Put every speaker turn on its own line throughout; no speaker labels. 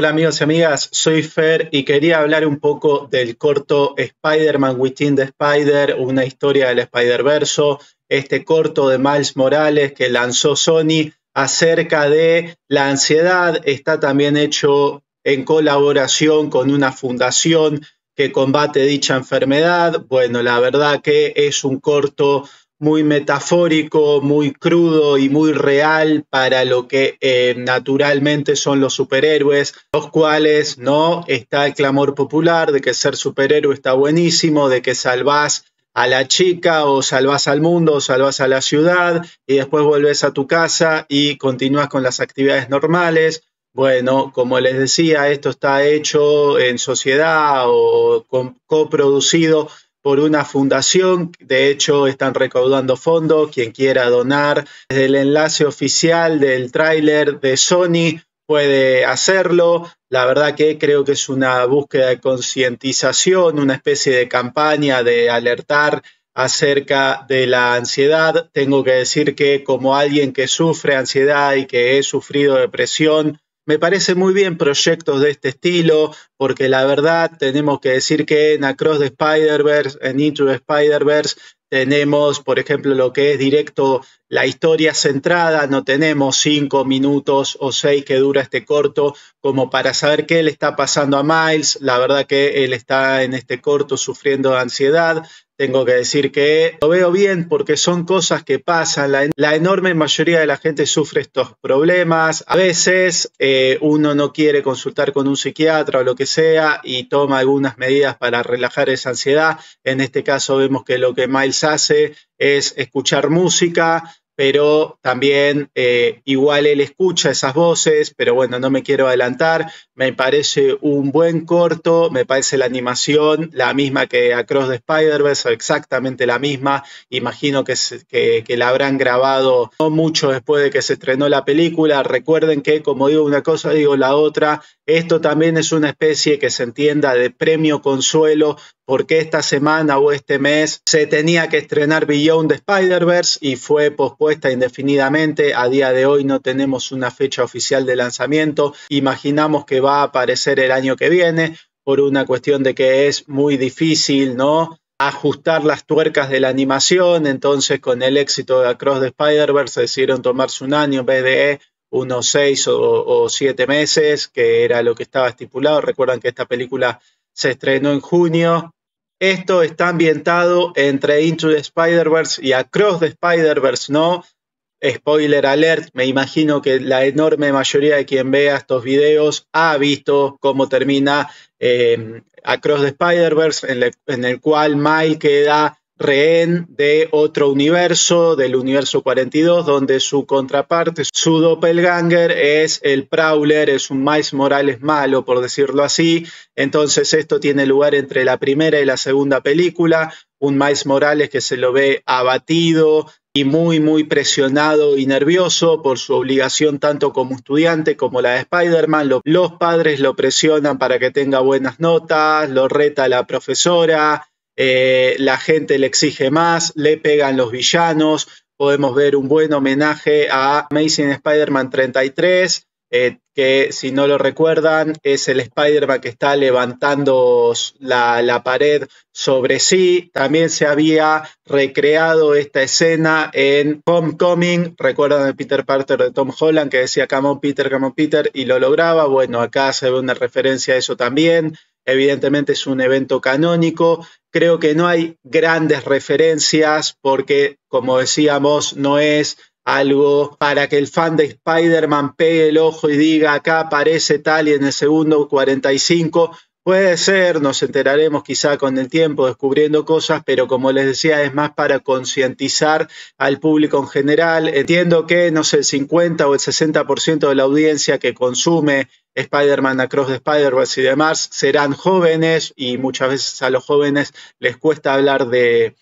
Hola amigos y amigas, soy Fer y quería hablar un poco del corto Spider-Man Within the Spider, una historia del Spider-Verso, este corto de Miles Morales que lanzó Sony acerca de la ansiedad. Está también hecho en colaboración con una fundación que combate dicha enfermedad. Bueno, la verdad que es un corto muy metafórico, muy crudo y muy real para lo que eh, naturalmente son los superhéroes, los cuales no está el clamor popular de que ser superhéroe está buenísimo, de que salvás a la chica o salvás al mundo o salvás a la ciudad y después volvés a tu casa y continúas con las actividades normales. Bueno, como les decía, esto está hecho en sociedad o coproducido por una fundación. De hecho, están recaudando fondos. Quien quiera donar desde el enlace oficial del tráiler de Sony puede hacerlo. La verdad que creo que es una búsqueda de concientización, una especie de campaña de alertar acerca de la ansiedad. Tengo que decir que como alguien que sufre ansiedad y que he sufrido depresión, me parece muy bien proyectos de este estilo, porque la verdad tenemos que decir que en Across the Spider-Verse, en Into the Spider-Verse, tenemos, por ejemplo, lo que es directo, la historia centrada, no tenemos cinco minutos o seis que dura este corto como para saber qué le está pasando a Miles. La verdad que él está en este corto sufriendo de ansiedad tengo que decir que lo veo bien porque son cosas que pasan. La, la enorme mayoría de la gente sufre estos problemas. A veces eh, uno no quiere consultar con un psiquiatra o lo que sea y toma algunas medidas para relajar esa ansiedad. En este caso vemos que lo que Miles hace es escuchar música, pero también eh, igual él escucha esas voces, pero bueno, no me quiero adelantar, me parece un buen corto, me parece la animación la misma que Across the Spider-Verse, exactamente la misma, imagino que, que, la habrán grabado no mucho después de que se estrenó la película, recuerden que como digo una cosa, digo la otra, esto también es una especie que se entienda de premio consuelo porque esta semana o este mes se tenía que estrenar Beyond the Spider-Verse y fue pospuesta indefinidamente. A día de hoy no tenemos una fecha oficial de lanzamiento. Imaginamos que va a aparecer el año que viene por una cuestión de que es muy difícil, ¿no? ajustar las tuercas de la animación, entonces con el éxito de Across the Spider-Verse decidieron tomarse un año en vez de unos seis o, o siete meses, que era lo que estaba estipulado. Recuerdan que esta película se estrenó en junio esto está ambientado entre Into the Spider-Verse y Across the Spider-Verse, ¿no? Spoiler alert, me imagino que la enorme mayoría de quien vea estos videos ha visto cómo termina eh, Across the Spider-Verse, en, en, el cual Mike queda rehén de otro universo, del universo 42, donde su contraparte, su doppelganger, es el Prowler, es un Miles Morales malo, por decirlo así. Entonces esto tiene lugar entre la primera y la segunda película, un Miles Morales que se lo ve abatido y muy, muy presionado y nervioso por su obligación tanto como estudiante como la de Spider-Man. Los padres lo presionan para que tenga buenas notas, lo reta la profesora eh, la gente le exige más, le pegan los villanos, podemos ver un buen homenaje a Amazing Spider-Man 33, eh, que si no lo recuerdan es el Spider-Man que está levantando la, pared sobre sí. También se había recreado esta escena en Homecoming, recuerdan el Peter Parker de Tom Holland que decía Come on Peter, come on Peter y lo lograba. Bueno, acá se ve una referencia a eso también. Evidentemente es un evento canónico Creo que no hay grandes referencias porque, como decíamos, no es algo para que el fan de Spider-Man pegue el ojo y diga acá aparece tal y en el segundo 45 Puede ser, nos enteraremos quizá con el tiempo descubriendo cosas, pero como les decía, es más para concientizar al público en general. Entiendo que, no sé, el 50 o el 60% de la audiencia que consume Spider-Man Across the Spider-Verse y demás serán jóvenes y muchas veces a los jóvenes les cuesta hablar de,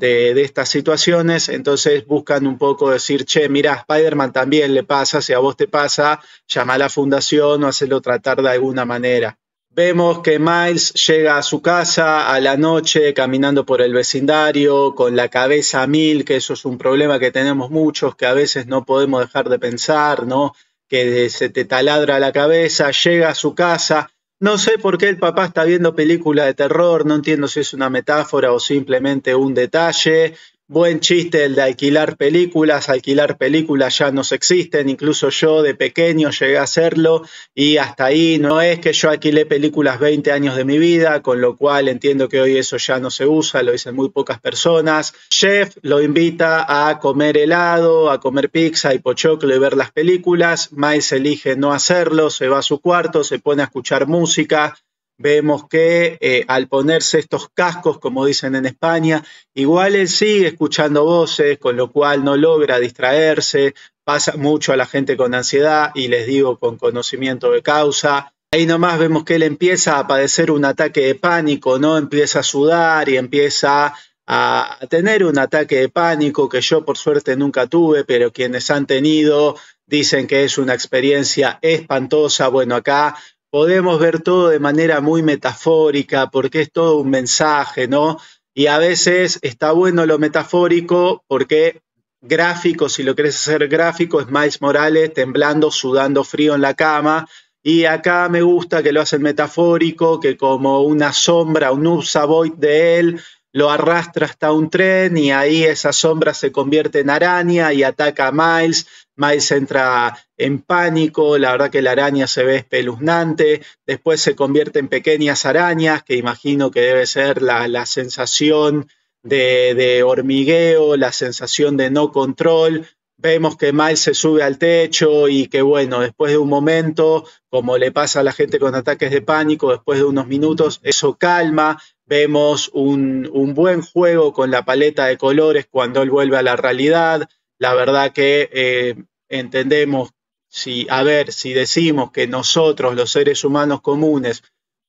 estas situaciones, entonces buscan un poco decir, che, mira, Spider-Man también le pasa, si a vos te pasa, llama a la fundación o hacelo tratar de alguna manera. Vemos que Miles llega a su casa a la noche caminando por el vecindario con la cabeza a mil, que eso es un problema que tenemos muchos, que a veces no podemos dejar de pensar, ¿no? Que se te taladra la cabeza, llega a su casa. No sé por qué el papá está viendo películas de terror, no entiendo si es una metáfora o simplemente un detalle. Buen chiste el de alquilar películas, alquilar películas ya no existen, incluso yo de pequeño llegué a hacerlo y hasta ahí no es que yo alquilé películas 20 años de mi vida, con lo cual entiendo que hoy eso ya no se usa, lo dicen muy pocas personas. Chef lo invita a comer helado, a comer pizza y pochoclo y ver las películas, Miles elige no hacerlo, se va a su cuarto, se pone a escuchar música, vemos que eh, al ponerse estos cascos, como dicen en España, igual él sigue escuchando voces, con lo cual no logra distraerse, pasa mucho a la gente con ansiedad y les digo con conocimiento de causa. Ahí nomás vemos que él empieza a padecer un ataque de pánico, ¿no? Empieza a sudar y empieza a tener un ataque de pánico que yo por suerte nunca tuve, pero quienes han tenido dicen que es una experiencia espantosa. Bueno, acá podemos ver todo de manera muy metafórica porque es todo un mensaje, ¿no? Y a veces está bueno lo metafórico porque gráfico, si lo querés hacer gráfico, es Miles Morales temblando, sudando frío en la cama. Y acá me gusta que lo hacen metafórico, que como una sombra, un Void de él, lo arrastra hasta un tren y ahí esa sombra se convierte en araña y ataca a Miles. Miles entra en pánico, la verdad que la araña se ve espeluznante, después se convierte en pequeñas arañas, que imagino que debe ser la, sensación de, hormigueo, la sensación de no control. Vemos que Miles se sube al techo y que bueno, después de un momento, como le pasa a la gente con ataques de pánico, después de unos minutos, eso calma. Vemos un buen juego con la paleta de colores cuando él vuelve a la realidad la verdad que eh, entendemos, si, a ver, si decimos que nosotros, los seres humanos comunes,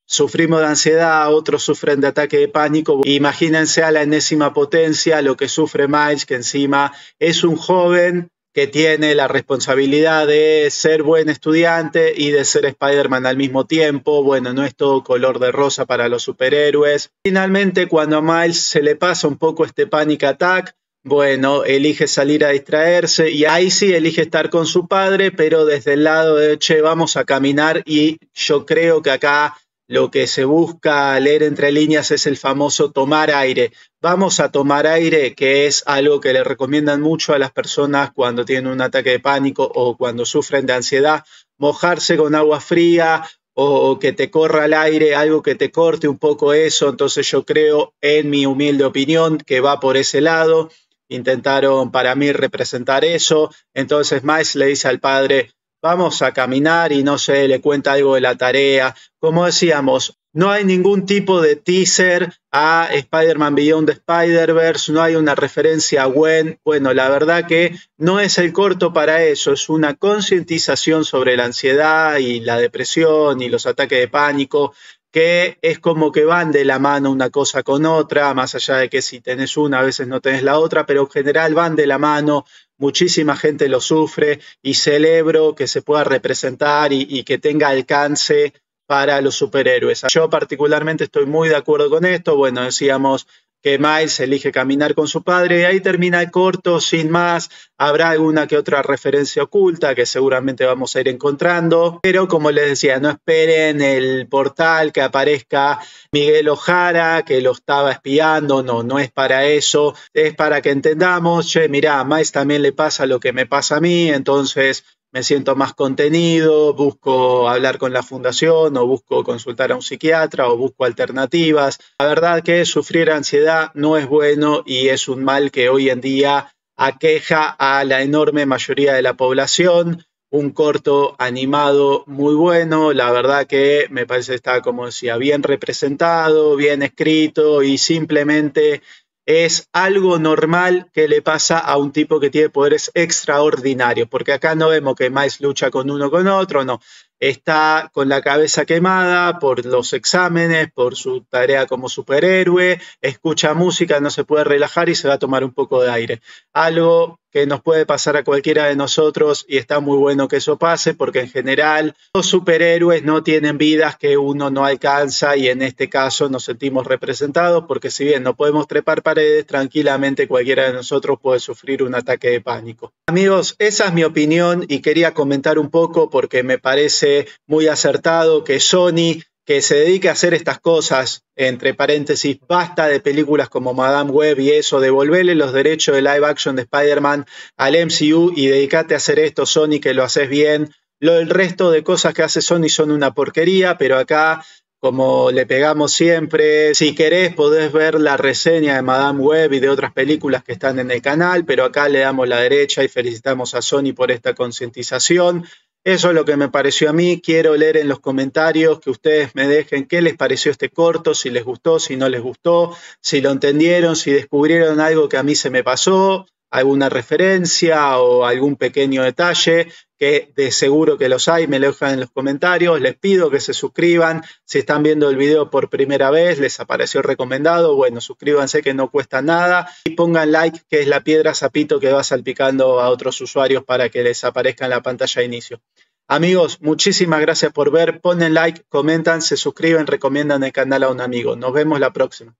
sufrimos de ansiedad, otros sufren de ataque de pánico. Imagínense a la enésima potencia lo que sufre Miles, que encima es un joven que tiene la responsabilidad de ser buen estudiante y de ser Spider-Man al mismo tiempo. Bueno, no es todo color de rosa para los superhéroes. Finalmente, cuando a Miles se le pasa un poco este panic attack, bueno, elige salir a distraerse y ahí sí elige estar con su padre, pero desde el lado de, che, vamos a caminar y yo creo que acá lo que se busca leer entre líneas es el famoso tomar aire. Vamos a tomar aire, que es algo que le recomiendan mucho a las personas cuando tienen un ataque de pánico o cuando sufren de ansiedad, mojarse con agua fría o, que te corra el aire, algo que te corte un poco eso. Entonces yo creo, en mi humilde opinión, que va por ese lado intentaron para mí representar eso. Entonces Miles le dice al padre, vamos a caminar y no sé, le cuenta algo de la tarea. Como decíamos, no hay ningún tipo de teaser a Spider-Man Beyond the Spider-Verse, no hay una referencia a Gwen. Bueno, la verdad que no es el corto para eso, es una concientización sobre la ansiedad y la depresión y los ataques de pánico que es como que van de la mano una cosa con otra, más allá de que si tenés una, a veces no tenés la otra, pero en general van de la mano, muchísima gente lo sufre y celebro que se pueda representar y, y que tenga alcance para los superhéroes. Yo particularmente estoy muy de acuerdo con esto, bueno, decíamos que Miles elige caminar con su padre y ahí termina el corto, sin más. Habrá alguna que otra referencia oculta que seguramente vamos a ir encontrando, pero como les decía, no esperen el portal que aparezca Miguel Ojara, que lo estaba espiando, no, no es para eso, es para que entendamos, che, mirá, a Miles también le pasa lo que me pasa a mí, entonces me siento más contenido, busco hablar con la fundación o busco consultar a un psiquiatra o busco alternativas. La verdad que sufrir ansiedad no es bueno y es un mal que hoy en día aqueja a la enorme mayoría de la población. Un corto animado muy bueno, la verdad que me parece que está, como decía, bien representado, bien escrito y simplemente es algo normal que le pasa a un tipo que tiene poderes extraordinarios, porque acá no vemos que más lucha con uno con otro, no está con la cabeza quemada por los exámenes, por su tarea como superhéroe, escucha música, no se puede relajar y se va a tomar un poco de aire. Algo que nos puede pasar a cualquiera de nosotros y está muy bueno que eso pase porque en general los superhéroes no tienen vidas que uno no alcanza y en este caso nos sentimos representados porque si bien no podemos trepar paredes, tranquilamente cualquiera de nosotros puede sufrir un ataque de pánico. Amigos, esa es mi opinión y quería comentar un poco porque me parece muy acertado que Sony, que se dedique a hacer estas cosas, entre paréntesis, basta de películas como Madame Web y eso, devolverle los derechos de live action de Spider-Man al MCU y dedicate a hacer esto, Sony, que lo haces bien. Lo del resto de cosas que hace Sony son una porquería, pero acá como le pegamos siempre. Si querés podés ver la reseña de Madame Web y de otras películas que están en el canal, pero acá le damos la derecha y felicitamos a Sony por esta concientización. Eso es lo que me pareció a mí. Quiero leer en los comentarios que ustedes me dejen qué les pareció este corto, si les gustó, si no les gustó, si lo entendieron, si descubrieron algo que a mí se me pasó, alguna referencia o algún pequeño detalle que de seguro que los hay, me lo dejan en los comentarios, les pido que se suscriban, si están viendo el video por primera vez, les apareció recomendado, bueno, suscríbanse que no cuesta nada y pongan like, que es la piedra zapito que va salpicando a otros usuarios para que les aparezca en la pantalla de inicio. Amigos, muchísimas gracias por ver, ponen like, comentan, se suscriben, recomiendan el canal a un amigo. Nos vemos la próxima.